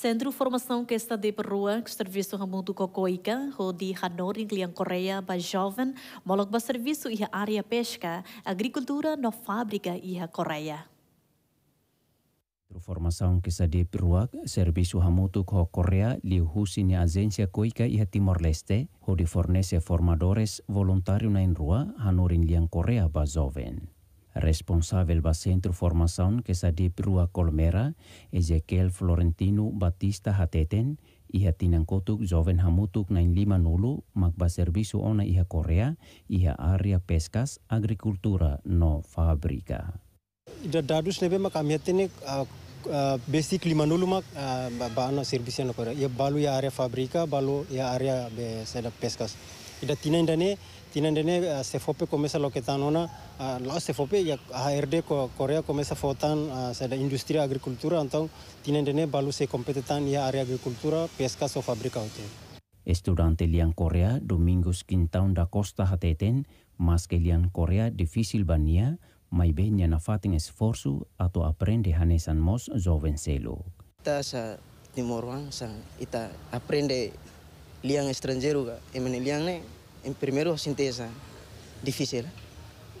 de formação que está de perua, que serviço ramundo cocoica, rodi Hanor em Lian Coreia, ba jovem, molog ba serviço e área pesca, agricultura na fábrica e a Coreia. Formação que está de perua, serviço ramundo co Coreia, liu husini agência coica e Timor-Leste, onde fornece formadores voluntários na Rua, Hanor em Lian Coreia, ba jovem. Responsável do Centro Formação que está de Rua Colmera, Ezequiel Florentino Batista Hateten, iha tinangkotuk joven hamutuk nain lima nulu makba servisu ona iha Korea, iha area peskas agricultura no fabrika. Ida dadus nebe mak amyatene basic lima nulu mak bana servisu no Korea. Ia ya balu ya area fabrika, balu ya area be sedap peskas ida tina indane tina indane eh, sefope komesa lo ketan ona eh, la sefope ya HRD ko Korea komesa fotan eh, sada industria agrikultura antong tina indane balu se kompetetan ya area agrikultura pesca so fabrika hote Estudiante liang Korea Domingos Quintaun da Costa hateten mas que liang Korea difícil bania mai be nyana fating esforço ato aprende hanesan mos joven selo. Ita sa Timor Wang sa ita aprende liang estranjero ga emene liang ne em primeiro certeza difícil. Eh?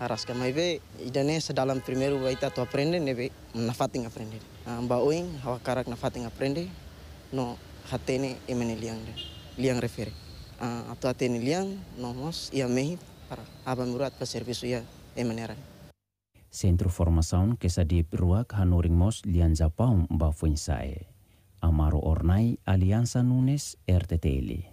Arrasca, mas sedalam ainda nessa dalam primeiro vai estar tu aprende, né bem, na aprende. Amba oin, hawa karak na fatinha aprende, no hatene emene liang de, liang refere. Ah, atu hatene liang, no mos, ia mehi, para abamurat murat serviço ia emanera. Sentro Formação que sadip ruak hanoring mos lian zapaum ba fuinsae. Amaro Ornai, Aliança Nunes, RTTL.